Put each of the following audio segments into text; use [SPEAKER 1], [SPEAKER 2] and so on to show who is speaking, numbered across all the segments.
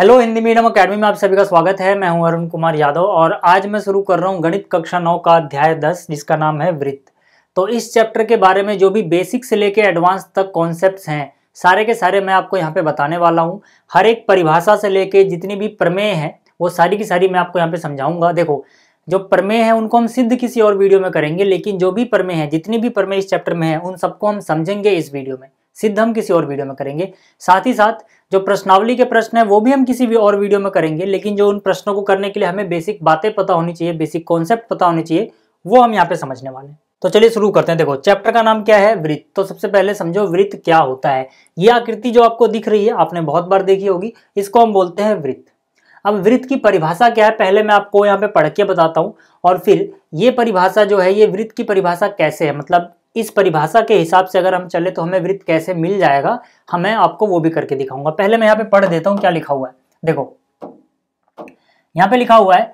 [SPEAKER 1] hello Hindi medium academy में आप सभी का स्वागत है मैं हूं अरुण कुमार यादव और आज मैं शुरू कर रहा हूं गणित कक्षा नौ का अध्याय दस जिसका नाम है वृत्त तो इस चैप्टर के बारे में जो भी बेसिक से लेके एडवांस तक कॉन्सेप्ट्स हैं सारे के सारे मैं आपको यहाँ पे बताने वाला हूँ हर एक परिभाषा से लेके जितनी भी प्रमेय हैं वो सारी की सारी मैं आपको यहाँ पे समझाऊंगा देखो जो प्रमेय है उनको हम सिद्ध किसी और वीडियो में करेंगे लेकिन जो भी प्रमेय है जितनी भी प्रमेय इस चैप्टर में है उन सबको हम समझेंगे इस वीडियो में सिद्ध हम किसी और वीडियो में करेंगे साथ ही साथ जो प्रश्नावली के प्रश्न है वो भी हम किसी भी और वीडियो में करेंगे लेकिन जो उन प्रश्नों को करने के लिए हमें बेसिक बातें पता होनी चाहिए बेसिक कॉन्सेप्ट पता होनी चाहिए वो हम यहाँ पे समझने वाले हैं तो चलिए शुरू करते हैं देखो चैप्टर का नाम क्या है वृत्त तो सबसे पहले समझो वृत्त क्या होता है ये आकृति जो आपको दिख रही है आपने बहुत बार देखी होगी इसको हम बोलते हैं वृत्त अब वृत्त की परिभाषा क्या है पहले मैं आपको यहाँ पे पढ़ के बताता हूँ और फिर ये परिभाषा जो है ये वृत्त की परिभाषा कैसे है मतलब इस परिभाषा के हिसाब से अगर हम चले तो हमें वृत्त कैसे मिल जाएगा हमें आपको वो भी करके दिखाऊंगा पहले मैं यहाँ पे पढ़ देता हूँ क्या लिखा हुआ है देखो यहाँ पे लिखा हुआ है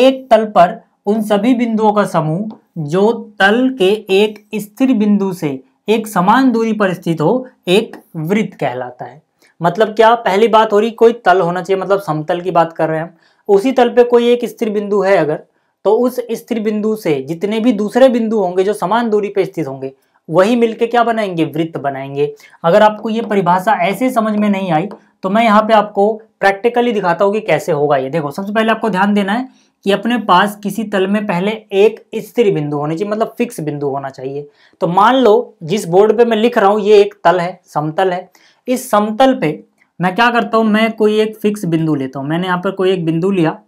[SPEAKER 1] एक तल पर उन सभी बिंदुओं का समूह जो तल के एक स्थिर बिंदु से एक समान दूरी पर स्थित हो एक वृत्त कहलाता है मतलब क्या पहली बात हो रही कोई तल होना चाहिए मतलब समतल की बात कर रहे हैं हम उसी तल पे कोई एक स्थिर बिंदु है अगर तो उस स्थिर बिंदु से जितने भी दूसरे बिंदु होंगे जो समान दूरी पर स्थित होंगे वही मिलके क्या बनाएंगे वृत्त बनाएंगे अगर आपको ये परिभाषा ऐसे समझ में नहीं आई तो मैं यहाँ पे आपको प्रैक्टिकली दिखाता हूँ कि कैसे होगा ये देखो सबसे पहले आपको ध्यान देना है कि अपने पास किसी तल में पहले एक स्थिर बिंदु होने चाहिए मतलब फिक्स बिंदु होना चाहिए तो मान लो जिस बोर्ड पे मैं लिख रहा हूँ ये एक तल है समतल है इस समतल पे मैं क्या करता हूँ मैं कोई एक फिक्स बिंदु लेता हूँ मैंने यहाँ पर कोई एक बिंदु लिया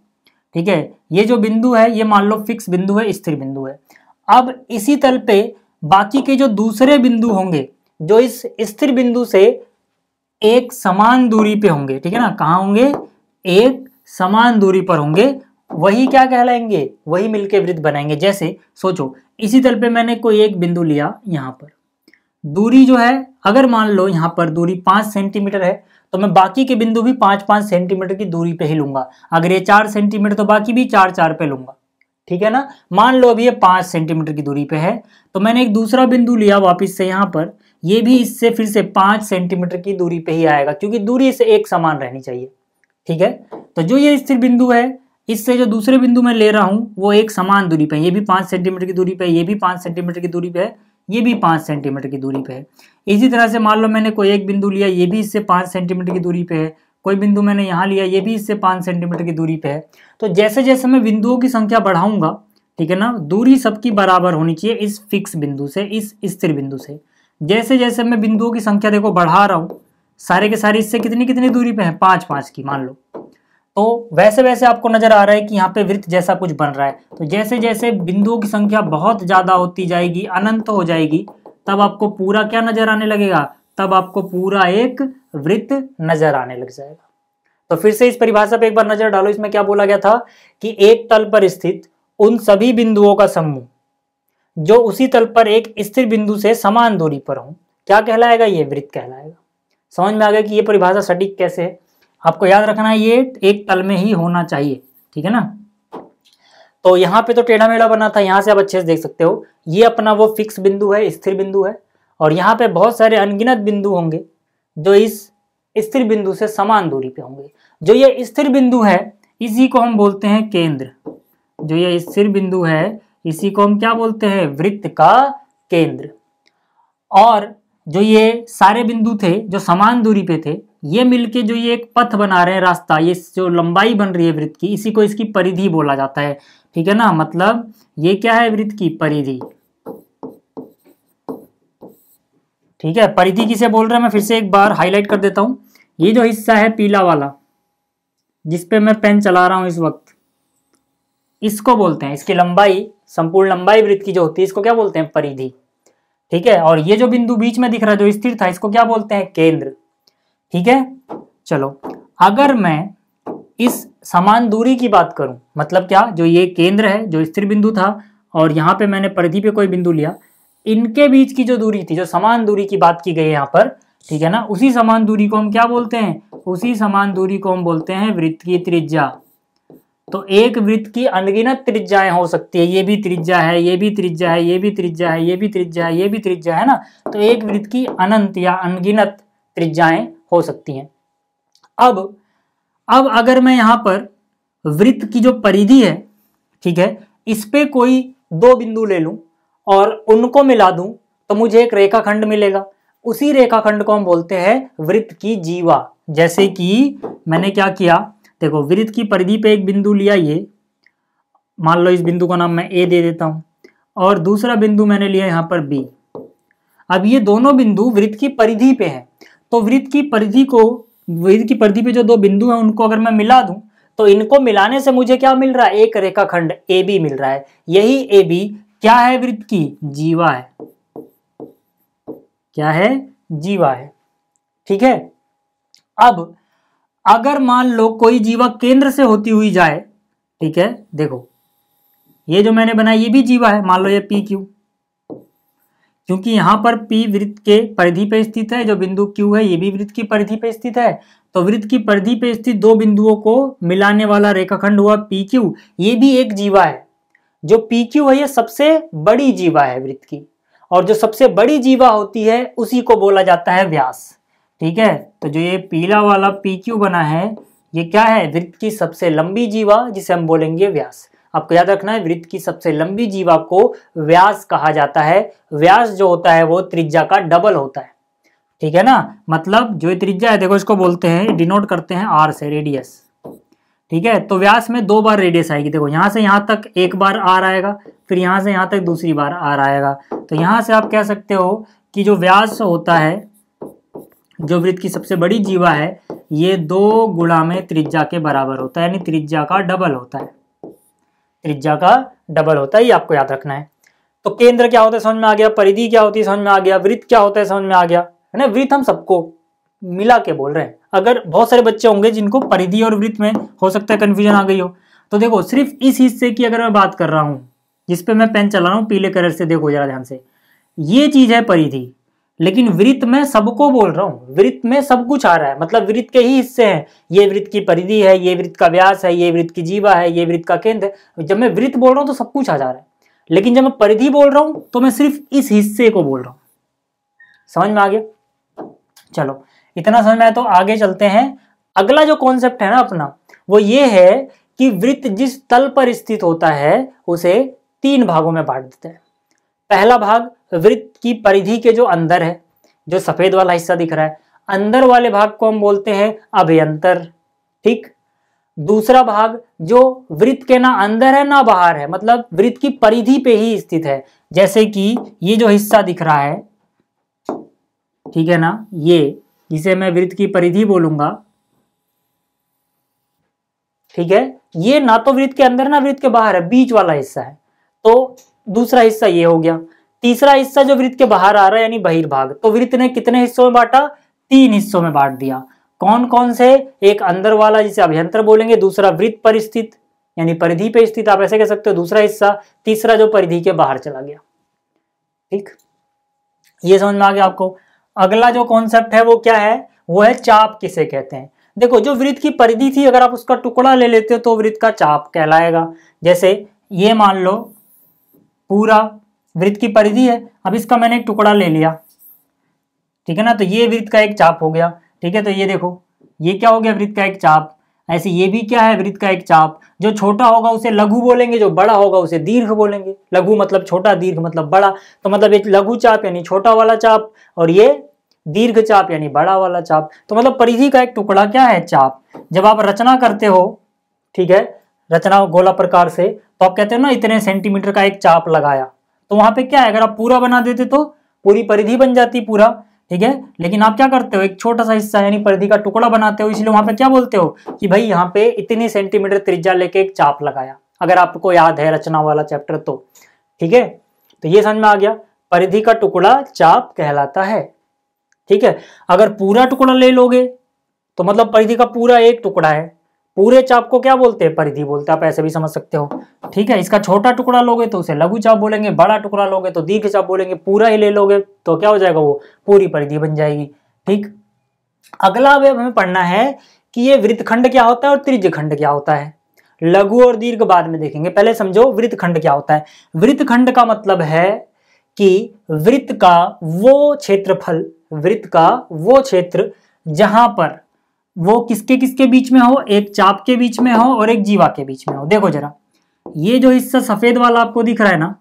[SPEAKER 1] ठीक है ये जो बिंदु है ये मान लो फिक्स बिंदु है स्थिर बिंदु है अब इसी तल पे बाकी के जो दूसरे बिंदु होंगे जो इस स्थिर बिंदु से एक समान दूरी पे होंगे ठीक है ना कहा होंगे एक समान दूरी पर होंगे वही क्या कहलाएंगे वही मिलके वृत्त बनाएंगे जैसे सोचो इसी तल पे मैंने कोई एक बिंदु लिया यहां पर दूरी जो है अगर मान लो यहां पर दूरी पांच सेंटीमीटर है तो मैं बाकी के बिंदु भी पांच पांच सेंटीमीटर की दूरी पे ही लूंगा अगर ये चार सेंटीमीटर तो बाकी भी चार चार पे लूंगा ठीक है ना मान लो अभी ये पांच सेंटीमीटर की दूरी पे है तो मैंने एक दूसरा बिंदु लिया वापिस से यहां पर ये भी इससे फिर से पांच सेंटीमीटर की दूरी पे ही आएगा क्योंकि दूरी इसे एक समान रहनी चाहिए ठीक है तो जो ये स्थिर बिंदु है इससे जो दूसरे बिंदु मैं ले रहा हूं वो एक समान दूरी पे ये भी पांच सेंटीमीटर की दूरी पे ये भी पांच सेंटीमीटर की दूरी पे है ये भी पाँच सेंटीमीटर की दूरी पे है इसी तरह से मान लो मैंने कोई एक बिंदु लिया ये भी इससे पाँच सेंटीमीटर की दूरी पे है कोई बिंदु मैंने यहाँ लिया ये भी इससे पाँच सेंटीमीटर की दूरी पे है तो जैसे जैसे मैं बिंदुओं की संख्या बढ़ाऊंगा ठीक है ना दूरी सबकी बराबर होनी चाहिए इस फिक्स बिंदु से इस स्थिर बिंदु से जैसे जैसे मैं बिंदुओं की संख्या देखो बढ़ा रहा हूँ सारे के सारे इससे कितनी कितनी दूरी पे हैं पाँच पाँच की मान लो तो वैसे वैसे आपको नजर आ रहा है कि यहाँ पे वृत्त जैसा कुछ बन रहा है तो जैसे जैसे बिंदुओं की संख्या बहुत ज्यादा होती जाएगी अनंत हो जाएगी तब आपको पूरा क्या नजर आने लगेगा तब आपको पूरा एक वृत्त नजर आने लग जाएगा तो फिर से इस परिभाषा पर एक बार नजर डालो इसमें क्या बोला गया था कि एक तल पर स्थित उन सभी बिंदुओं का समूह जो उसी तल पर एक स्थिर बिंदु से समान दूरी पर हो क्या कहलाएगा ये वृत्त कहलाएगा समझ में आ गया कि ये परिभाषा सटीक कैसे है आपको याद रखना है ये एक तल में ही होना चाहिए ठीक है ना तो यहाँ पे तो टेढ़ा मेढ़ा बना था यहाँ से आप अच्छे से देख सकते हो ये अपना वो फिक्स बिंदु है स्थिर बिंदु है और यहाँ पे बहुत सारे अनगिनत बिंदु होंगे जो इस स्थिर बिंदु से समान दूरी पे होंगे जो ये स्थिर बिंदु है इसी को हम बोलते हैं केंद्र जो ये स्थिर बिंदु है इसी को हम क्या बोलते हैं वृत्त का केंद्र और जो ये सारे बिंदु थे जो समान दूरी पे थे ये मिलके जो ये एक पथ बना रहे हैं रास्ता ये जो लंबाई बन रही है वृत्त की इसी को इसकी परिधि बोला जाता है ठीक है ना मतलब ये क्या है वृत्त की परिधि ठीक है परिधि किसे बोल रहे हैं मैं फिर से एक बार हाईलाइट कर देता हूं ये जो हिस्सा है पीला वाला जिसपे मैं पेन चला रहा हूं इस वक्त इसको बोलते हैं इसकी लंबाई संपूर्ण लंबाई वृत्त की जो होती है इसको क्या बोलते हैं परिधि ठीक है और ये जो बिंदु बीच में दिख रहा है जो स्थिर था इसको क्या बोलते हैं केंद्र ठीक है चलो अगर मैं इस समान दूरी की बात करूं मतलब क्या जो ये केंद्र है जो स्थिर बिंदु था और यहाँ पे मैंने परिधि पे कोई बिंदु लिया इनके बीच की जो दूरी थी जो समान दूरी की बात की गई है यहाँ पर ठीक है ना उसी समान दूरी को हम क्या बोलते हैं उसी समान दूरी को हम बोलते हैं वृत्त की त्रिज्या तो एक वृत्त की अनगिनत त्रिज्याएं हो सकती है ये भी त्रिज्या है ये भी त्रिज्या है ये भी त्रिज्या है ये भी त्रिज्या है ये भी त्रिज्या है ना तो एक वृत्त की अनंत या अनगिनत त्रिज्याएं हो सकती हैं अब अब अगर मैं यहां पर वृत्त की जो परिधि है ठीक है इस पे कोई दो बिंदु ले लूं और उनको मिला दूं तो मुझे एक रेखाखंड मिलेगा उसी रेखाखंड को हम बोलते हैं वृत्त की जीवा जैसे कि मैंने क्या किया देखो वृत्त की परिधि पे एक बिंदु लिया ये मान लो इस बिंदु का नाम मैं ए दे देता हूं और दूसरा बिंदु मैंने लिया यहां पर बी अब ये दोनों बिंदु वृत्त की परिधि पे हैं तो वृत्त की परिधि को वृत्त की परिधि पे जो दो बिंदु हैं उनको अगर मैं मिला दूं तो इनको मिलाने से मुझे क्या मिल रहा है एक रेखा खंड ए बी मिल रहा है यही ए बी क्या है वृत्त की जीवा है क्या है जीवा है ठीक है अब अगर मान लो कोई जीवा केंद्र से होती हुई जाए ठीक है देखो ये जो मैंने बनाया ये भी जीवा है मान लो ये पी क्यू क्योंकि यहाँ पर पी वृत्त के परिधि पर स्थित है जो बिंदु क्यू है ये भी वृत्त की परिधि पर स्थित है तो वृत्त की परिधि पर स्थित दो बिंदुओं को मिलाने वाला रेखाखंड हुआ पी क्यू ये भी एक जीवा है जो पी क्यू है ये सबसे बड़ी जीवा है वृत्त की और जो सबसे बड़ी जीवा होती है उसी को बोला जाता है व्यास ठीक है तो जो ये पीला वाला पी क्यू बना है ये क्या है वृत्त की सबसे लंबी जीवा जिसे हम बोलेंगे व्यास आपको याद रखना है वृत्त की सबसे लंबी जीवा को व्यास कहा जाता है व्यास जो होता है वो त्रिज्या का डबल होता है ठीक है ना मतलब जो त्रिज्या है देखो इसको बोलते हैं डिनोट करते हैं आर से रेडियस ठीक है तो व्यास में दो बार रेडियस आएगी देखो यहां से यहां तक एक बार आर आएगा फिर यहां से यहां तक दूसरी बार आर आएगा तो यहां से आप कह सकते हो कि जो व्यास होता है जो वृत्त की सबसे बड़ी जीवा है ये दो गुणा में त्रिज्या के बराबर होता है यानी त्रिज्या का डबल होता है त्रिज्या का डबल होता है ये आपको याद रखना है तो केंद्र क्या होता है समझ में आ गया परिधि क्या होती है समझ में आ गया वृत्त क्या होता है समझ में आ गया है ना वृत्त हम सबको मिला के बोल रहे हैं अगर बहुत सारे बच्चे होंगे जिनको परिधि और वृत्त में हो सकता है कन्फ्यूजन आ गई हो तो देखो सिर्फ इस हिस्से की अगर मैं बात कर रहा हूँ जिसपे मैं पेन चला रहा हूँ पीले कलर से देखो जरा ध्यान से ये चीज है परिधि लेकिन वृत्त में सबको बोल रहा हूँ वृत्त में सब कुछ आ रहा है मतलब वृत्त के ही हिस्से हैं ये वृत्त की परिधि है ये वृत्त का व्यास है ये वृत्त की जीवा है ये वृत्त का केंद्र जब मैं वृत्त बोल रहा हूँ तो सब कुछ आ जा रहा है लेकिन जब मैं परिधि बोल रहा हूँ तो मैं सिर्फ इस हिस्से को बोल रहा हूँ समझ में आ गया चलो इतना समझ में आए तो आगे चलते हैं अगला जो कॉन्सेप्ट है ना अपना वो ये है कि वृत्त जिस तल पर स्थित होता है उसे तीन भागों में बांट देते हैं पहला भाग वृत्त की परिधि के जो अंदर है जो सफेद वाला हिस्सा दिख रहा है अंदर वाले भाग को हम बोलते हैं अभ्यंतर ठीक दूसरा भाग जो वृत्त के ना अंदर है ना बाहर है मतलब वृत्त की परिधि पे ही स्थित है जैसे कि ये जो हिस्सा दिख रहा है ठीक है ना ये जिसे मैं वृत्त की परिधि बोलूंगा ठीक है ये ना तो वृत्त के अंदर ना वृत्त के बाहर है बीच वाला हिस्सा है तो दूसरा हिस्सा ये हो गया तीसरा हिस्सा जो वृत्त के बाहर आ रहा है यानी बहिर्भाग तो वृत्त ने कितने हिस्सों में बांटा तीन हिस्सों में बांट दिया कौन कौन से एक अंदर वाला जिसे अभ्यंतर बोलेंगे दूसरा वृत्त परिस्थित यानी परिधि पे स्थित आप ऐसे कह सकते हो दूसरा हिस्सा तीसरा जो परिधि के बाहर चला गया ठीक ये समझ में आ गया आपको अगला जो कॉन्सेप्ट है वो क्या है वो है चाप किसे कहते हैं देखो जो वृत्त की परिधि थी अगर आप उसका टुकड़ा ले लेते हो तो वृत्त का चाप कहलाएगा जैसे ये मान लो पूरा वृत्त की परिधि है अब इसका मैंने एक टुकड़ा ले लिया ठीक है ना तो ये वृत्त का एक चाप हो गया ठीक है तो ये देखो ये क्या हो गया वृत्त का एक चाप ऐसे ये भी क्या है वृत्त का एक चाप जो छोटा होगा उसे लघु बोलेंगे जो बड़ा होगा उसे दीर्घ बोलेंगे लघु मतलब छोटा दीर्घ मतलब बड़ा तो मतलब एक लघु चाप यानी छोटा वाला चाप और ये दीर्घ चाप यानी बड़ा वाला चाप तो मतलब परिधि का एक टुकड़ा क्या है चाप जब आप रचना करते हो ठीक है रचना गोला प्रकार से तो आप कहते हो ना इतने सेंटीमीटर का एक चाप लगाया तो वहां पे क्या है अगर आप पूरा बना देते तो पूरी परिधि बन जाती पूरा ठीक है लेकिन आप क्या करते हो एक छोटा सा हिस्सा यानी परिधि का टुकड़ा बनाते हो इसलिए वहां पे क्या बोलते हो कि भाई यहाँ पे इतनी सेंटीमीटर त्रिज्या लेके एक चाप लगाया अगर आपको याद है रचना वाला चैप्टर तो ठीक है तो ये समझ में आ गया परिधि का टुकड़ा चाप कहलाता है ठीक है अगर पूरा टुकड़ा ले लोगे तो मतलब परिधि का पूरा एक टुकड़ा है पूरे चाप को क्या बोलते हैं परिधि बोलते हैं आप ऐसे भी समझ सकते हो ठीक है इसका छोटा टुकड़ा लोगे तो उसे लघु चाप बोलेंगे बड़ा टुकड़ा लोगे तो दीर्घ चाप बोलेंगे पूरा ही ले लोगे तो क्या हो जाएगा वो पूरी परिधि बन जाएगी ठीक अगला अब हमें पढ़ना है कि ये वृत्तखंड क्या होता है और खंड क्या होता है लघु और दीर्घ बाद में देखेंगे पहले समझो वृत्तखंड क्या होता है वृत्तखंड का मतलब है कि वृत्त का वो क्षेत्रफल वृत्त का वो क्षेत्र जहां पर वो किसके किसके बीच में हो एक चाप के बीच में हो और एक जीवा के बीच में हो देखो जरा ये जो हिस्सा सफेद वाला आपको दिख रहा है ना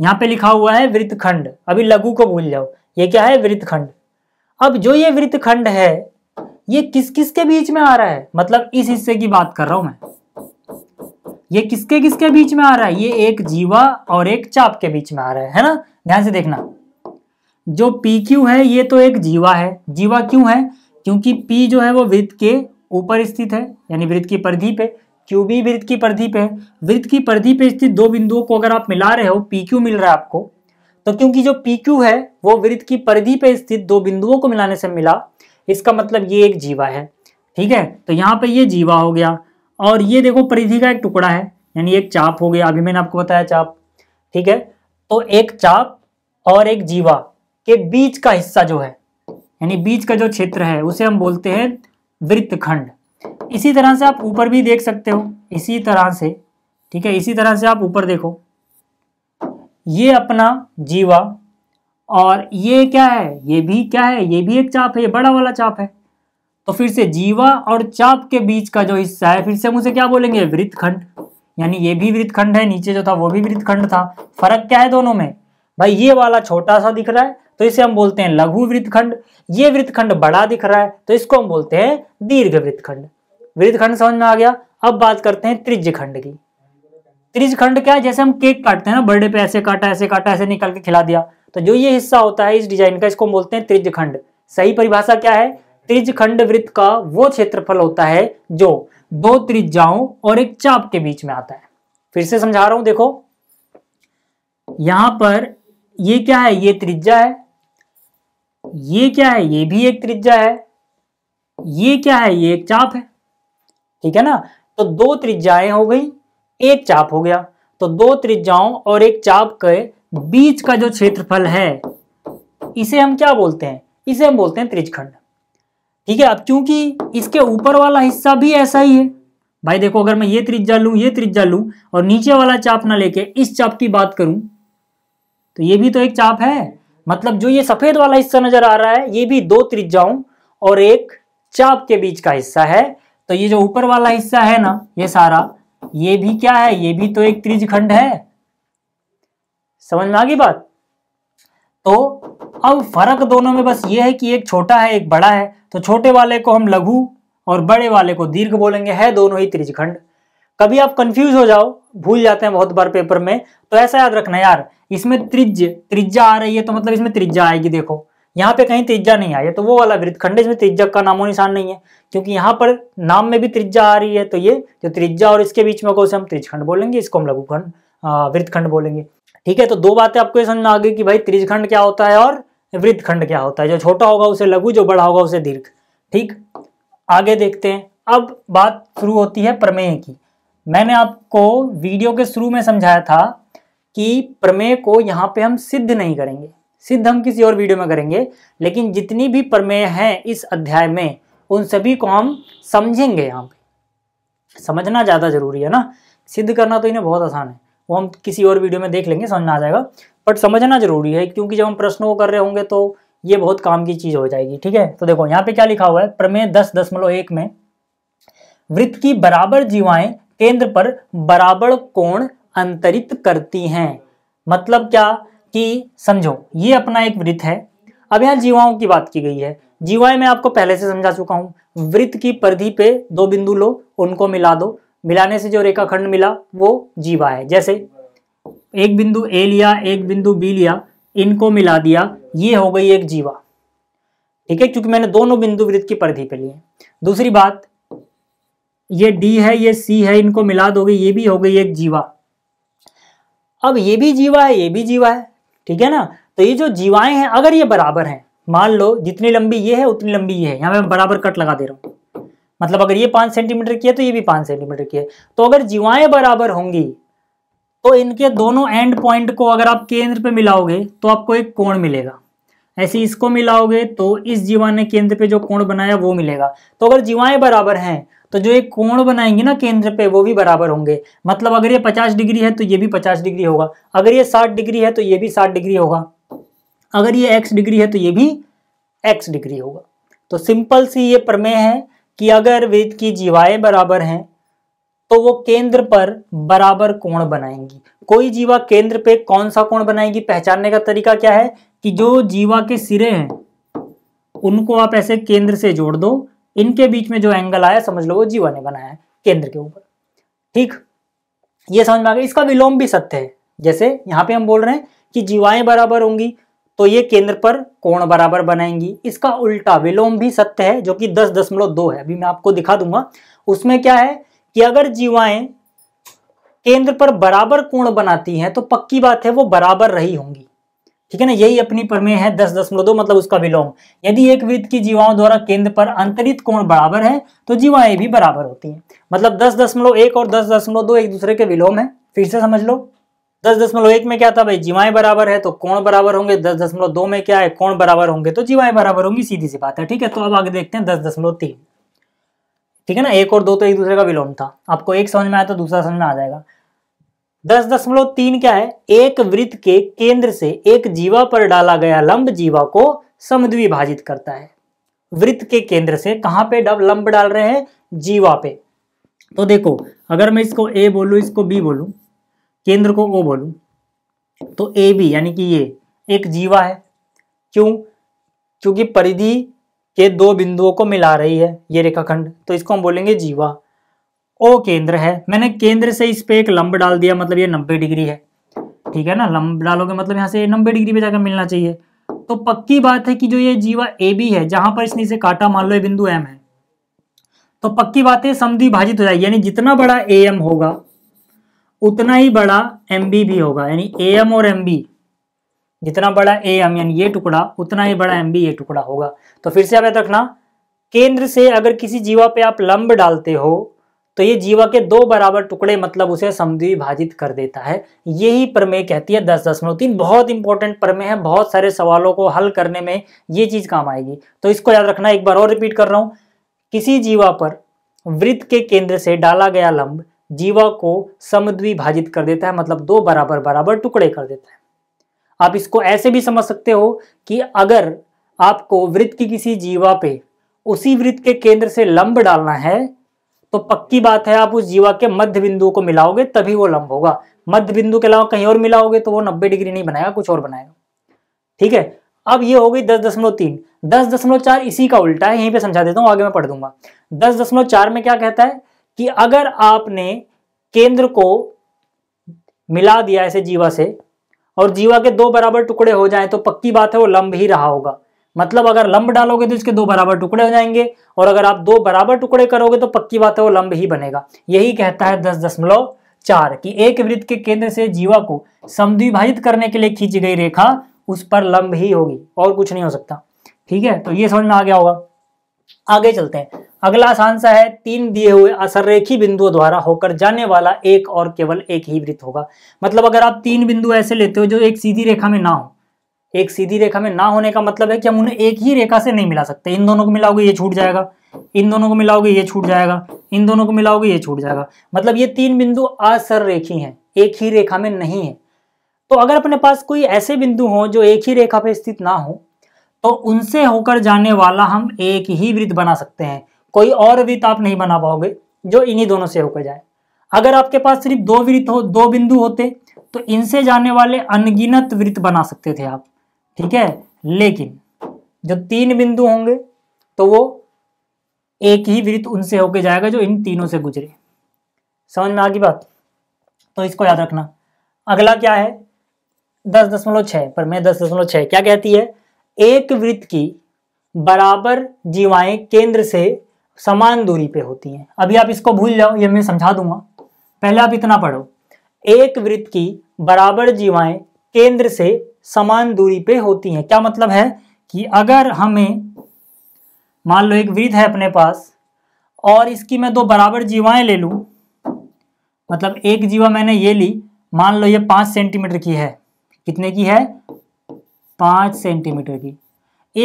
[SPEAKER 1] यहाँ पे लिखा हुआ है वृत्तखंड अभी लघु को भूल जाओ ये क्या है वृत्तखंड अब जो ये वृत्तखंड है ये किस किस के बीच में आ रहा है मतलब इस हिस्से की बात कर रहा हूं मैं ये किसके किसके बीच में आ रहा है ये एक जीवा और एक चाप के बीच में आ रहा है है ना ध्यान से देखना जो पी क्यू है ये तो एक जीवा है जीवा क्यों है क्योंकि P जो है वो वृत्त के ऊपर स्थित है यानी वृत्त की परिधि पे क्यू भी वृत्त की परिधि पे है वृत्त की परिधि पे स्थित दो बिंदुओं को अगर आप मिला रहे हो पी क्यू मिल रहा है आपको तो क्योंकि जो पी क्यू है वो वृत्त की परिधि पे स्थित दो बिंदुओं को मिलाने से मिला इसका मतलब ये एक जीवा है ठीक है तो यहाँ पे ये जीवा हो गया और ये देखो परिधि का एक टुकड़ा है यानी एक चाप हो गया अभी मैंने आपको बताया चाप ठीक है तो एक चाप और एक जीवा के बीच का हिस्सा जो है यानी बीच का जो क्षेत्र है उसे हम बोलते हैं वृत्तखंड इसी तरह से आप ऊपर भी देख सकते हो इसी तरह से ठीक है इसी तरह से आप ऊपर देखो ये अपना जीवा और ये क्या है ये भी क्या है ये भी एक चाप है ये बड़ा वाला चाप है तो फिर से जीवा और चाप के बीच का जो हिस्सा है फिर से हम उसे क्या बोलेंगे वृत्तखंड यानी ये भी वृत्तखंड है नीचे जो था वो भी वृत्तखंड था फर्क क्या है दोनों में भाई ये वाला छोटा सा दिख रहा है तो इसे हम बोलते हैं लघु वृत्तखंड ये वृत्तखंड बड़ा दिख रहा है तो इसको हम बोलते हैं दीर्घ वृत्तखंड वृत्तखंड समझ में आ गया अब बात करते हैं त्रिज खंड की त्रिज खंड क्या है जैसे हम केक काटते हैं ना बर्थडे पे ऐसे काटा ऐसे काटा ऐसे निकाल के खिला दिया तो जो ये हिस्सा होता है इस डिजाइन का इसको हम बोलते हैं त्रिज खंड सही परिभाषा क्या है त्रिज खंड वृत्त का वो क्षेत्रफल होता है जो दो त्रिज्याओं और एक चाप के बीच में आता है फिर से समझा रहा हूं देखो यहां पर ये क्या है ये त्रिज्या है ये क्या है ये भी एक त्रिज्या है ये क्या है ये एक चाप है ठीक है ना तो दो त्रिज्याएं हो गई एक चाप हो गया तो दो त्रिज्याओं और एक चाप के बीच का जो क्षेत्रफल है इसे हम क्या बोलते हैं इसे हम बोलते हैं त्रिजखंड ठीक है अब क्योंकि इसके ऊपर वाला हिस्सा भी ऐसा ही है भाई देखो अगर मैं ये त्रिज्या लू ये त्रिज्या लू और नीचे वाला चाप ना लेके इस चाप की बात करूं तो ये भी तो एक चाप है मतलब जो ये सफेद वाला हिस्सा नजर आ रहा है ये भी दो त्रिज्याओं और एक चाप के बीच का हिस्सा है तो ये जो ऊपर वाला हिस्सा है ना ये सारा ये भी क्या है ये भी तो एक त्रिज खंड है समझ में आ गई बात तो अब फर्क दोनों में बस ये है कि एक छोटा है एक बड़ा है तो छोटे वाले को हम लघु और बड़े वाले को दीर्घ बोलेंगे है दोनों ही त्रिजखंड कभी आप कंफ्यूज हो जाओ भूल जाते हैं बहुत बार पेपर में तो ऐसा याद रखना यार इसमें त्रिज्य त्रिज्या आ रही है तो मतलब इसमें त्रिज्या आएगी देखो यहाँ पे कहीं त्रिज्या नहीं आई है तो वो वाला वृत्तखंड इसमें त्रिज्या का नामो निशान नहीं है क्योंकि यहाँ पर नाम में भी त्रिज्या आ रही है तो ये जो त्रिज्या और इसके बीच में को उसे हम त्रिजखंड बोलेंगे इसको हम लघुखंड वृत्तखंड बोलेंगे ठीक है तो दो बातें आपको ये समझ में आ गई कि भाई त्रिजखंड क्या होता है और वृत्तखंड क्या होता है जो छोटा होगा उसे लघु जो बड़ा होगा उसे दीर्घ ठीक आगे देखते हैं अब बात शुरू होती है प्रमेय की मैंने आपको वीडियो के शुरू में समझाया था कि प्रमेय को यहाँ पे हम सिद्ध नहीं करेंगे सिद्ध हम किसी और वीडियो में करेंगे लेकिन जितनी भी प्रमेय हैं इस अध्याय में उन सभी को हम समझेंगे यहाँ पे समझना ज़्यादा जरूरी है ना सिद्ध करना तो इन्हें बहुत आसान है वो हम किसी और वीडियो में देख लेंगे समझना आ जाएगा बट समझना जरूरी है क्योंकि जब हम प्रश्नों को कर रहे होंगे तो ये बहुत काम की चीज़ हो जाएगी ठीक है तो देखो यहाँ पे क्या लिखा हुआ है प्रमेय दस दशमलव एक में वृत्त की बराबर जीवाएं केंद्र पर बराबर कोण अंतरित करती हैं मतलब क्या कि समझो ये अपना एक वृत्त है अब यहाँ जीवाओं की बात की गई है जीवाएं मैं आपको पहले से समझा चुका हूं वृत्त की परिधि पे दो बिंदु लो उनको मिला दो मिलाने से जो रेखाखंड मिला वो जीवा है जैसे एक बिंदु ए लिया एक बिंदु बी लिया इनको मिला दिया ये हो गई एक जीवा ठीक है क्योंकि मैंने दोनों बिंदु वृत्त की परिधि पे लिए दूसरी बात ये डी है ये सी है इनको मिला दोगे ये भी हो गई एक जीवा अब ये भी जीवा है ये भी जीवा है ठीक है ना तो ये जो जीवाएं हैं अगर ये बराबर हैं मान लो जितनी लंबी ये है उतनी लंबी ये है यहां मैं बराबर कट लगा दे रहा हूं मतलब अगर ये पांच सेंटीमीटर की है तो ये भी पांच सेंटीमीटर की है तो अगर जीवाएं बराबर होंगी तो इनके दोनों एंड पॉइंट को अगर आप केंद्र पे मिलाओगे तो आपको एक कोण मिलेगा ऐसे इसको मिलाओगे तो इस जीवा ने केंद्र पे जो कोण बनाया वो मिलेगा तो अगर जीवाएं बराबर हैं तो जो एक कोण बनाएंगे ना केंद्र पे वो भी बराबर होंगे मतलब अगर ये 50 डिग्री है तो ये भी 50 डिग्री होगा अगर ये 60 डिग्री है तो ये भी 60 डिग्री होगा अगर ये एक्स डिग्री है तो ये भी एक्स डिग्री होगा तो सिंपल सी ये प्रमेय है कि अगर वेद की जीवाएं बराबर हैं तो वो केंद्र पर बराबर कोण बनाएंगी कोई जीवा केंद्र पे कौन सा कोण बनाएगी पहचानने का तरीका क्या है कि जो जीवा के सिरे हैं उनको आप ऐसे केंद्र से जोड़ दो इनके बीच में जो एंगल आया समझ लो वो जीवा ने बनाया है केंद्र के ऊपर ठीक ये समझ में आ गया इसका विलोम भी सत्य है जैसे यहां पे हम बोल रहे हैं कि जीवाएं बराबर होंगी तो ये केंद्र पर कोण बराबर बनाएंगी इसका उल्टा विलोम भी सत्य है जो कि दस दशमलव दो है अभी मैं आपको दिखा दूंगा उसमें क्या है कि अगर जीवाएं केंद्र पर बराबर कोण बनाती हैं तो पक्की बात है वो बराबर रही होंगी ठीक है ना यही अपनी प्रमेय है दस दशमलव दो मतलब उसका विलोम यदि एक वृत्त की जीवाओं द्वारा केंद्र पर अंतरित कोण बराबर है तो जीवाएं भी बराबर होती हैं मतलब दस दशमलव एक और दस दशमलव दो एक दूसरे के विलोम है फिर से समझ लो दस दशमलव एक में क्या था भाई जीवाएं बराबर है तो कोण बराबर होंगे दस दशमलव दो में क्या है कोण बराबर होंगे तो जीवाएं बराबर होंगी सीधी सी बात है ठीक है तो अब आगे देखते हैं दस दशमलव तीन ठीक है ना एक और दो तो एक दूसरे का विलोम था आपको एक समझ में आया तो दूसरा समझ में आ जाएगा दस दशमलव तीन क्या है एक वृत्त के केंद्र से एक जीवा पर डाला गया लंब जीवा को समद्विभाजित करता है वृत्त के केंद्र से कहां पे डब लंब डाल रहे हैं जीवा पे तो देखो अगर मैं इसको ए बोलू इसको बी बोलू केंद्र को ओ बोलू तो ए बी यानी कि ये एक जीवा है क्यों क्योंकि परिधि के दो बिंदुओं को मिला रही है ये रेखाखंड तो इसको हम बोलेंगे जीवा ओ केंद्र है मैंने केंद्र से इस पे एक लंब डाल दिया मतलब ये नब्बे डिग्री है ठीक है ना लंब डालोगे मतलब यहाँ से नब्बे डिग्री पे जाकर मिलना चाहिए तो पक्की बात है कि जो ये जीवा ए बी है जहां पर इसने इसे काटा मान लो ये बिंदु एम है तो पक्की बात है समद्विभाजित हो जाएगी यानी जितना बड़ा ए एम होगा उतना ही बड़ा एम बी भी होगा यानी ए एम और एम बी जितना बड़ा ए एम यानी ये टुकड़ा उतना ही बड़ा एम बी ये टुकड़ा होगा तो फिर से आप याद रखना केंद्र से अगर किसी जीवा पे आप लंब डालते हो तो ये जीवा के दो बराबर टुकड़े मतलब उसे समद्विभाजित कर देता है यही प्रमेय कहती है दस दशमलव तीन बहुत इंपॉर्टेंट प्रमेय है बहुत सारे सवालों को हल करने में ये चीज काम आएगी तो इसको याद रखना एक बार और रिपीट कर रहा हूं किसी जीवा पर वृत्त के केंद्र से डाला गया लंब जीवा को समद्विभाजित कर देता है मतलब दो बराबर बराबर टुकड़े कर देता है आप इसको ऐसे भी समझ सकते हो कि अगर आपको वृत्त की किसी जीवा पे उसी वृत्त के केंद्र से लंब डालना है तो पक्की बात है आप उस जीवा के मध्य बिंदु को मिलाओगे तभी वो लंब होगा मध्य बिंदु के अलावा कहीं और मिलाओगे तो वो नब्बे डिग्री नहीं बनाएगा कुछ और बनाएगा ठीक है अब ये हो गई दस दशमलव तीन दस दशमलव चार इसी का उल्टा है यहीं पे समझा देता हूं आगे मैं पढ़ दूंगा दस दशमलव चार में क्या कहता है कि अगर आपने केंद्र को मिला दिया ऐसे जीवा से और जीवा के दो बराबर टुकड़े हो जाए तो पक्की बात है वो लंब ही रहा होगा मतलब अगर लंब डालोगे तो इसके दो बराबर टुकड़े हो जाएंगे और अगर आप दो बराबर टुकड़े करोगे तो पक्की बात है वो लंब ही बनेगा यही कहता है दस दशमलव चार की एक वृत्त के केंद्र से जीवा को समद्विभाजित करने के लिए खींची गई रेखा उस पर लंब ही होगी और कुछ नहीं हो सकता ठीक है तो ये समझ में आ गया होगा आगे चलते हैं अगला आसान सा है तीन दिए हुए असररेखी बिंदुओं द्वारा होकर जाने वाला एक और केवल एक ही वृत्त होगा मतलब अगर आप तीन बिंदु ऐसे लेते हो जो एक सीधी रेखा में ना हो एक सीधी रेखा में ना होने का मतलब है कि हम उन्हें एक ही रेखा से नहीं मिला सकते इन दोनों को मिलाओगे ये छूट जाएगा इन दोनों को मिलाओगे ये छूट जाएगा इन दोनों को मिलाओगे ये छूट जाएगा मतलब ये तीन बिंदु असर रेखी हैं एक ही रेखा में नहीं है तो अगर अपने पास कोई ऐसे बिंदु हो जो एक ही रेखा पर स्थित ना हो तो उनसे होकर जाने वाला हम एक ही वृत्त बना सकते हैं कोई और वृत्त आप नहीं बना पाओगे जो इन्हीं दोनों से होकर जाए अगर आपके पास सिर्फ दो वृत्त हो दो बिंदु होते तो इनसे जाने वाले अनगिनत वृत्त बना सकते थे आप ठीक है लेकिन जो तीन बिंदु होंगे तो वो एक ही वृत्त उनसे होके जाएगा जो इन तीनों से गुजरे समझ में आ गई बात तो इसको याद रखना अगला क्या है दस दशमलव छः पर मैं दस दशमलव छः क्या कहती है एक वृत्त की बराबर जीवाएं केंद्र से समान दूरी पे होती हैं अभी आप इसको भूल जाओ ये मैं समझा दूंगा पहले आप इतना पढ़ो एक वृत्त की बराबर जीवाएं केंद्र से समान दूरी पे होती हैं क्या मतलब है कि अगर हमें मान लो एक वृद्ध है अपने पास और इसकी मैं दो बराबर जीवाएं ले लूं मतलब एक जीवा मैंने ये ली मान लो ये पाँच सेंटीमीटर की है कितने की है पाँच सेंटीमीटर की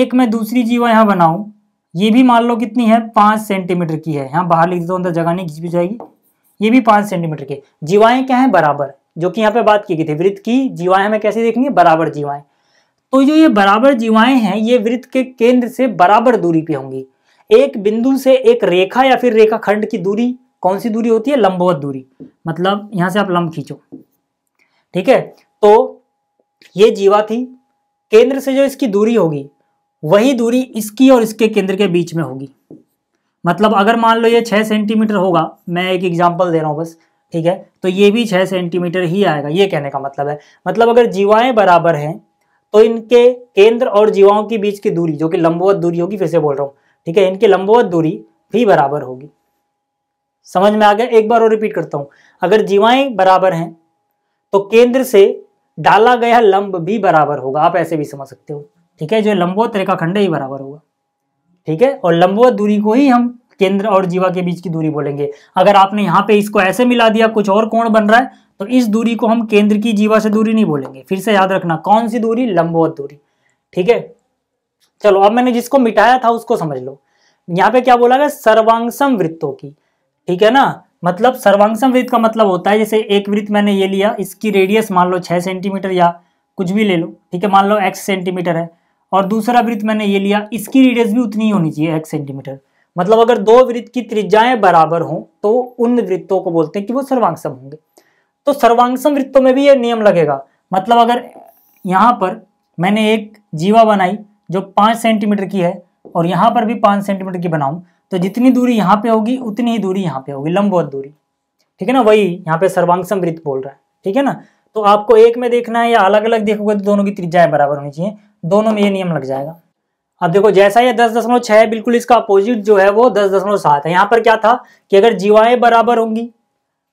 [SPEAKER 1] एक मैं दूसरी जीवा यहाँ बनाऊँ ये भी मान लो कितनी है पाँच सेंटीमीटर की है यहाँ बाहर लिख देता हूँ अंदर जगह नहीं खींच भी जाएगी ये भी पाँच सेंटीमीटर की जीवाएं क्या हैं बराबर जो कि यहाँ पे बात की गई थी वृत्त की जीवाएं हमें कैसे देखनी है बराबर जीवाएं तो जो ये बराबर जीवाएं हैं ये वृत्त के केंद्र से बराबर दूरी पे होंगी एक बिंदु से एक रेखा या फिर रेखा खंड की दूरी कौन सी दूरी होती है लंबवत दूरी मतलब यहाँ से आप लंब खींचो ठीक है तो ये जीवा थी केंद्र से जो इसकी दूरी होगी वही दूरी इसकी और इसके केंद्र के बीच में होगी मतलब अगर मान लो ये छह सेंटीमीटर होगा मैं एक एग्जाम्पल दे रहा हूं बस ठीक है तो ये भी छह सेंटीमीटर ही आएगा ये कहने का मतलब है मतलब अगर जीवाएं बराबर हैं तो इनके केंद्र और जीवाओं के बीच की दूरी जो कि लंबवत दूरी होगी फिर से बोल रहा हूं ठीक है इनकी लंबवत दूरी भी बराबर होगी समझ में आ गया एक बार और रिपीट करता हूं अगर जीवाएं बराबर हैं तो केंद्र से डाला गया लंब भी बराबर होगा आप ऐसे भी समझ सकते हो ठीक है जो लंबवत रेखाखंड ही बराबर होगा ठीक है और लंबवत दूरी को ही हम केंद्र और जीवा के बीच की दूरी बोलेंगे अगर आपने यहाँ पे इसको ऐसे मिला दिया कुछ और कोण बन रहा है तो इस दूरी को हम केंद्र की जीवा से दूरी नहीं बोलेंगे फिर से याद रखना कौन सी दूरी लंबवत दूरी ठीक है चलो अब मैंने जिसको मिटाया था उसको समझ लो यहाँ पे क्या बोला गया सर्वांगसम वृत्तों की ठीक है ना मतलब सर्वांगसम वृत्त का मतलब होता है जैसे एक वृत्त मैंने ये लिया इसकी रेडियस मान लो छह सेंटीमीटर या कुछ भी ले लो ठीक है मान लो एक्स सेंटीमीटर है और दूसरा वृत्त मैंने ये लिया इसकी रेडियस भी उतनी ही होनी चाहिए एक्स सेंटीमीटर मतलब अगर दो वृत्त की त्रिज्याएं बराबर हों तो उन वृत्तों को बोलते हैं कि वो सर्वांगसम होंगे तो सर्वांगसम वृत्तों में भी ये नियम लगेगा मतलब अगर यहाँ पर मैंने एक जीवा बनाई जो पाँच सेंटीमीटर की है और यहाँ पर भी पाँच सेंटीमीटर की बनाऊँ तो जितनी दूरी यहाँ पे होगी उतनी ही दूरी यहाँ पे होगी लंबवत दूरी ठीक है ना वही यहाँ पे सर्वांगसम वृत्त बोल रहा है ठीक है ना तो आपको एक में देखना है या अलग अलग देखोगे तो दोनों की त्रिज्याएं बराबर होनी चाहिए दोनों में ये नियम लग जाएगा अब देखो जैसा ये दस दशमलव छह है बिल्कुल इसका अपोजिट जो है वो दस दशमलव सात है यहां पर क्या था कि अगर जीवाएं बराबर होंगी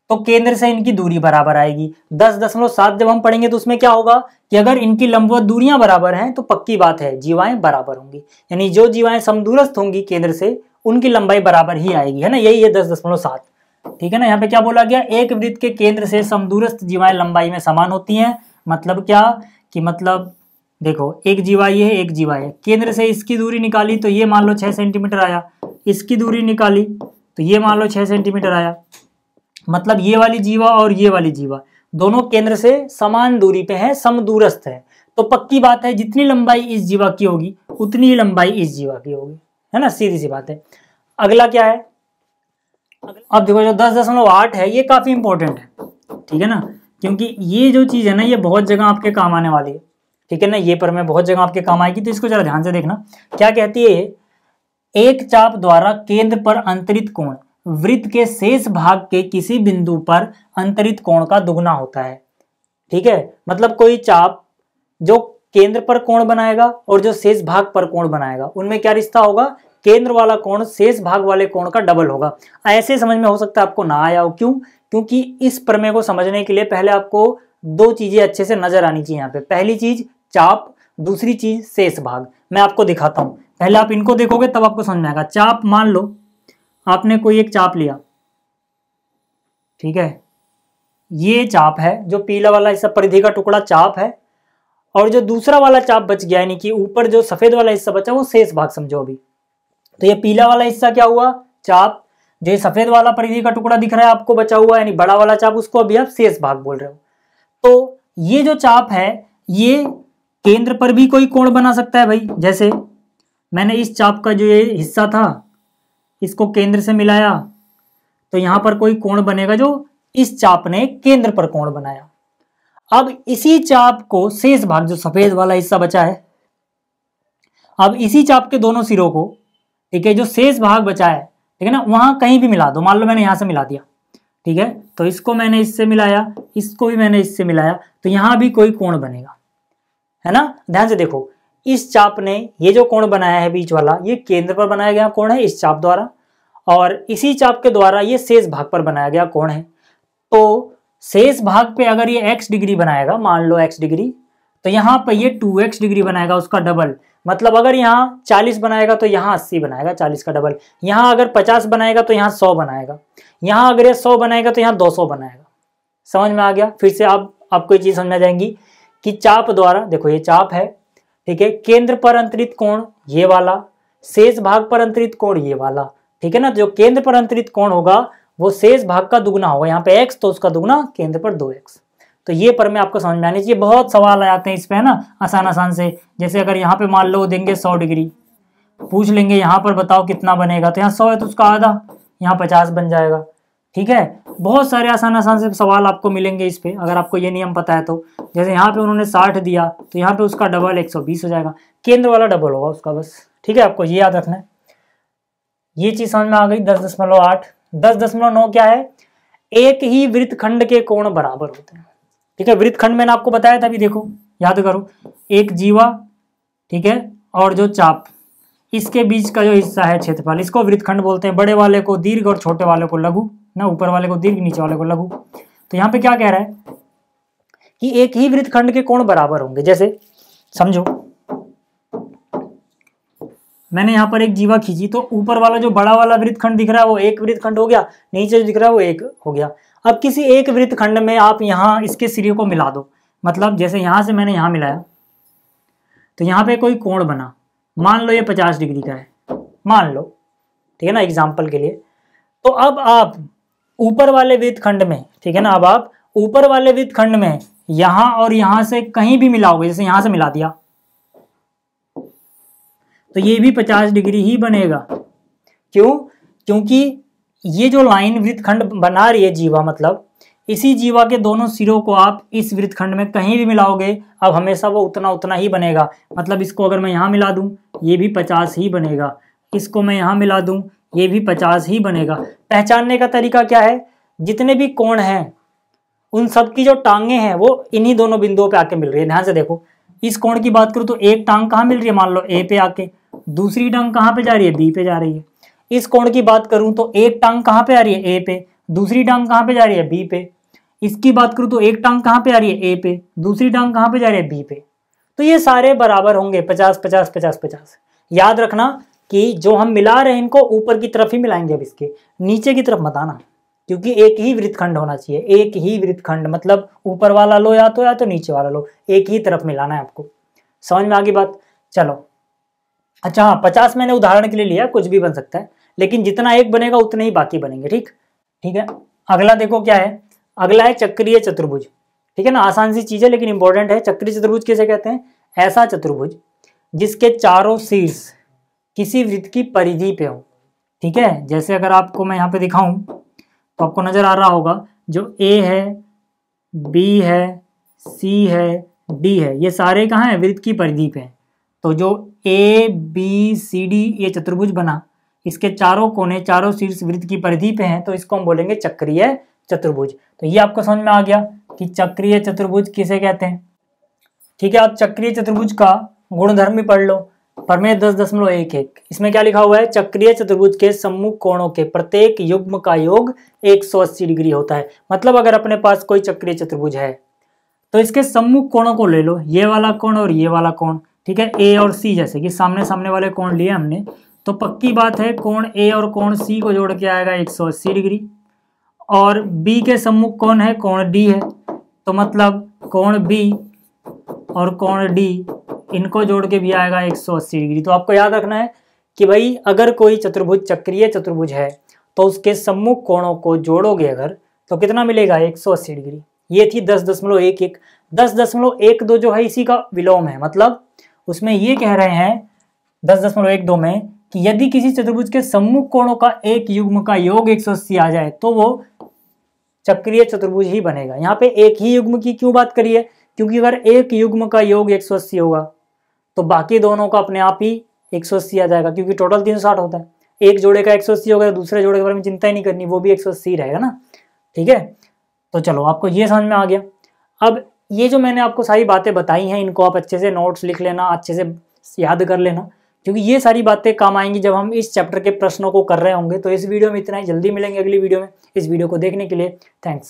[SPEAKER 1] तो केंद्र से इनकी दूरी बराबर आएगी दस दशमलव सात जब हम पढ़ेंगे तो उसमें क्या होगा कि अगर इनकी लंबवत दूरियां बराबर हैं तो पक्की बात है जीवाएं बराबर होंगी यानी जो जीवाएं समदूरस्थ होंगी केंद्र से उनकी लंबाई बराबर ही आएगी है ना यही है दस दशमलव सात ठीक है ना यहाँ पे क्या बोला गया एक वृत्त के केंद्र से समदूरस्थ जीवाएं लंबाई में समान होती है मतलब क्या कि मतलब देखो एक जीवा ये है एक जीवा है केंद्र से इसकी दूरी निकाली तो ये मान लो छह सेंटीमीटर आया इसकी दूरी निकाली तो ये मान लो छः सेंटीमीटर आया मतलब ये वाली जीवा और ये वाली जीवा दोनों केंद्र से समान दूरी पे है दूरस्थ है तो पक्की बात है जितनी लंबाई इस जीवा की होगी उतनी लंबाई इस जीवा की होगी है ना सीधी सी बात है अगला क्या है अब देखो जो दस दशमलव आठ है ये काफी इंपॉर्टेंट है ठीक है ना क्योंकि ये जो चीज है ना ये बहुत जगह आपके काम आने वाली है ठीक है ना ये पर मैं बहुत जगह आपके काम आएगी तो इसको जरा ध्यान से देखना क्या कहती है एक चाप द्वारा केंद्र पर अंतरित कोण वृत्त के शेष भाग के किसी बिंदु पर अंतरित कोण का दुगना होता है ठीक है मतलब कोई चाप जो केंद्र पर कोण बनाएगा और जो शेष भाग पर कोण बनाएगा उनमें क्या रिश्ता होगा केंद्र वाला कोण शेष भाग वाले कोण का डबल होगा ऐसे समझ में हो सकता है आपको ना आया हो क्यों क्योंकि इस प्रमेय को समझने के लिए पहले आपको दो चीजें अच्छे से नजर आनी चाहिए यहाँ पे पहली चीज चाप दूसरी चीज शेष भाग मैं आपको दिखाता हूं पहले आप इनको देखोगे तब आपको समझ में आएगा चाप मान लो आपने कोई एक चाप लिया ठीक है ये चाप है जो पीला वाला हिस्सा परिधि का टुकड़ा चाप है और जो दूसरा वाला चाप बच गया यानी कि ऊपर जो सफेद वाला हिस्सा बचा वो शेष भाग समझो अभी तो ये पीला वाला हिस्सा क्या हुआ चाप जो ये सफेद वाला परिधि का टुकड़ा दिख रहा है आपको बचा हुआ यानी बड़ा वाला चाप उसको अभी आप शेष भाग बोल रहे हो तो ये जो चाप है ये केंद्र पर भी कोई कोण बना सकता है भाई जैसे मैंने इस चाप का जो ये हिस्सा था इसको केंद्र से मिलाया तो यहां पर कोई कोण बनेगा जो इस चाप ने केंद्र पर कोण बनाया अब इसी चाप को शेष भाग जो सफेद वाला हिस्सा बचा है अब इसी चाप के दोनों सिरों को ठीक है जो शेष भाग बचा है ठीक है ना वहां कहीं भी मिला दो मान लो मैंने यहां से मिला दिया ठीक है तो इसको मैंने इससे मिलाया इसको भी मैंने इससे मिलाया तो यहां भी कोई कोण बनेगा है ना ध्यान से देखो इस चाप ने ये जो कोण बनाया है बीच वाला ये केंद्र पर बनाया गया कोण है इस चाप द्वारा और इसी चाप के द्वारा ये शेष भाग पर बनाया गया कोण है तो शेष भाग पे अगर ये x डिग्री बनाएगा मान लो x डिग्री तो यहाँ पर ये 2x डिग्री बनाएगा उसका डबल मतलब अगर यहाँ 40 बनाएगा तो यहाँ 80 बनाएगा 40 का डबल यहाँ अगर 50 बनाएगा तो यहाँ 100 बनाएगा यहाँ अगर ये 100 बनाएगा तो यहाँ 200 बनाएगा समझ में आ गया फिर से आप आपको ये चीज़ समझ आ जाएंगी कि चाप द्वारा देखो ये चाप है ठीक है केंद्र पर अंतरित कोण ये वाला शेष भाग पर अंतरित कोण ये वाला ठीक है ना जो केंद्र पर अंतरित कोण होगा वो शेष भाग का दुगना होगा यहाँ पे एक्स तो उसका दुगना केंद्र पर दो एक्स तो ये पर मैं आपको समझ में आने चाहिए बहुत सवाल आते हैं इस पर है ना आसान आसान से जैसे अगर यहाँ पे मान लो देंगे सौ डिग्री पूछ लेंगे यहाँ पर बताओ कितना बनेगा तो यहाँ सौ है तो उसका आधा यहाँ पचास बन जाएगा ठीक है बहुत सारे आसान आसान से सवाल आपको मिलेंगे इस पर अगर आपको ये नियम पता है तो जैसे यहाँ पे उन्होंने साठ दिया तो यहाँ पे उसका डबल एक सौ बीस हो जाएगा केंद्र वाला डबल होगा उसका बस ठीक है आपको ये याद रखना है ये चीज समझ में आ गई दस दशमलव आठ दस दशमलव नौ क्या है एक ही वृत्त खंड के कोण बराबर होते हैं ठीक है वृत्त खंड मैंने आपको बताया था अभी देखो याद करो एक जीवा ठीक है और जो चाप इसके बीच का जो हिस्सा है क्षेत्रफल इसको वृत्तखंड बोलते हैं बड़े वाले को दीर्घ और छोटे वाले को लघु ना ऊपर वाले को दीर्घ नीचे वाले को लघु तो यहाँ पे क्या कह रहा है कि एक ही वृत्तखंड के कोण बराबर होंगे जैसे समझो मैंने यहाँ पर एक जीवा खींची तो ऊपर वाला जो बड़ा वाला वृत्तखंड दिख रहा है वो एक वृत्तखंड हो गया नीचे जो दिख रहा है वो एक हो गया अब किसी एक वृत्तखंड में आप यहाँ इसके सिरे को मिला दो मतलब जैसे यहाँ से मैंने यहाँ मिलाया तो यहाँ पे कोई कोण बना मान लो ये पचास डिग्री का है मान लो ठीक है ना एग्जाम्पल के लिए तो अब आप ऊपर वाले वित्त खंड में ठीक है ना अब आप ऊपर वाले वित्त खंड में यहां और यहां से कहीं भी मिलाओगे जैसे यहां से मिला दिया तो ये भी पचास डिग्री ही बनेगा क्यों क्योंकि ये जो लाइन वृत्तखंड बना रही है जीवा मतलब इसी जीवा के दोनों सिरों को आप इस वृत्तखंड में कहीं भी मिलाओगे अब हमेशा वो उतना उतना ही बनेगा मतलब इसको अगर मैं यहाँ मिला दूँ ये भी पचास ही बनेगा इसको मैं यहाँ मिला दूँ ये भी पचास ही बनेगा पहचानने का तरीका क्या है जितने भी कोण हैं उन सब की जो टांगे हैं वो इन्हीं दोनों बिंदुओं पे आके मिल रही है ध्यान से देखो इस कोण की बात करूँ तो एक टांग कहाँ मिल रही है मान लो ए पे आके दूसरी टांग कहाँ पे जा रही है बी पे जा रही है इस कोण की बात करूँ तो एक टांग कहाँ पे आ रही है ए पे दूसरी टांग कहाँ पे जा रही है बी पे इसकी बात करूँ तो एक टांग कहाँ पे आ रही है ए पे दूसरी टांग कहाँ पे जा रही है बी पे तो ये सारे बराबर होंगे पचास पचास पचास पचास याद रखना कि जो हम मिला रहे हैं इनको ऊपर की तरफ ही मिलाएंगे अब इसके नीचे की तरफ मत आना क्योंकि एक ही वृत्तखंड होना चाहिए एक ही वृत्तखंड मतलब ऊपर वाला लो या तो या तो नीचे वाला लो एक ही तरफ मिलाना है आपको समझ में आगे बात चलो अच्छा हाँ पचास मैंने उदाहरण के लिए लिया कुछ भी बन सकता है लेकिन जितना एक बनेगा उतने ही बाकी बनेंगे ठीक ठीक है अगला देखो क्या है अगला है चक्रीय चतुर्भुज ठीक है ना आसान सी चीज है लेकिन इंपॉर्टेंट है चक्रीय चतुर्भुज कैसे कहते हैं ऐसा चतुर्भुज जिसके चारों शीर्ष किसी वृत्त की परिधि पे हो ठीक है जैसे अगर आपको मैं यहाँ पे दिखाऊं तो आपको नज़र आ रहा होगा जो ए है बी है सी है डी है ये सारे कहाँ हैं वृत्त की परिधि पे हैं तो जो ए बी सी डी ये चतुर्भुज बना इसके चारों कोने चारों शीर्ष वृत्त की परिधि पे हैं तो इसको हम बोलेंगे चक्रीय चतुर्भुज तो ये आपको समझ में आ गया कि चक्रीय चतुर्भुज किसे कहते हैं ठीक है आप चक्रीय चतुर्भुज का गुणधर्म भी पढ़ लो प्रमेय दस दशमलव एक एक इसमें क्या लिखा हुआ है चक्रीय चतुर्भुज के सम्मुख कोणों के प्रत्येक युग्म का योग 180 डिग्री होता है मतलब अगर अपने पास कोई चक्रीय चतुर्भुज है तो इसके सम्मुख कोणों को ले लो ये वाला कोण और ये वाला कोण ठीक है ए और सी जैसे कि सामने सामने वाले कोण लिए हमने तो पक्की बात है कोण ए और कोण सी को जोड़ के आएगा अस्सी डिग्री और बी के सम्मुख कौन है कोण डी है तो मतलब कोण बी और कोण डी इनको जोड़ के भी आएगा 180 डिग्री तो आपको याद रखना है कि भाई अगर कोई चतुर्भुज चक्रीय चतुर्भुज है तो उसके सम्मुख कोणों को जोड़ोगे अगर तो कितना मिलेगा 180 डिग्री ये थी दस दशमलव एक एक दस दशमलव एक दो जो है इसी का विलोम है मतलब उसमें ये कह रहे हैं दस दशमलव एक दो में कि यदि किसी चतुर्भुज के सम्मुख कोणों का एक युग्म का योग अस्सी आ जाए तो वो चक्रीय चतुर्भुज ही बनेगा यहाँ पे एक ही युग्म की क्यों बात करिए क्योंकि अगर एक युग्म का योग 180 होगा तो बाकी दोनों का अपने आप ही एक सौ अस्सी आ जाएगा क्योंकि टोटल तीन सौ साठ होता है एक जोड़े का एक सौ अस्सी होगा गया दूसरे जोड़े के बारे में चिंता ही नहीं करनी वो भी एक सौ अस्सी रहेगा ना ठीक है तो चलो आपको ये समझ में आ गया अब ये जो मैंने आपको सारी बातें बताई हैं इनको आप अच्छे से नोट्स लिख लेना अच्छे से याद कर लेना क्योंकि ये सारी बातें काम आएंगी जब हम इस चैप्टर के प्रश्नों को कर रहे होंगे तो इस वीडियो में इतना ही जल्दी मिलेंगे अगली वीडियो में इस वीडियो को देखने के लिए थैंक्स